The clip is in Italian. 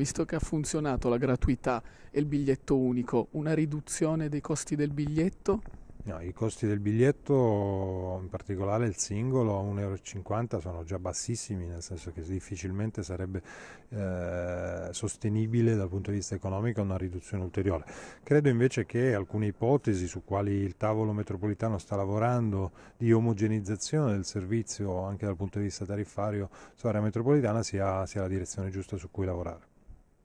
visto che ha funzionato la gratuità e il biglietto unico, una riduzione dei costi del biglietto? No, I costi del biglietto, in particolare il singolo a 1,50 euro, sono già bassissimi, nel senso che difficilmente sarebbe eh, sostenibile dal punto di vista economico una riduzione ulteriore. Credo invece che alcune ipotesi su quali il tavolo metropolitano sta lavorando di omogenizzazione del servizio anche dal punto di vista tariffario sull'area metropolitana sia, sia la direzione giusta su cui lavorare.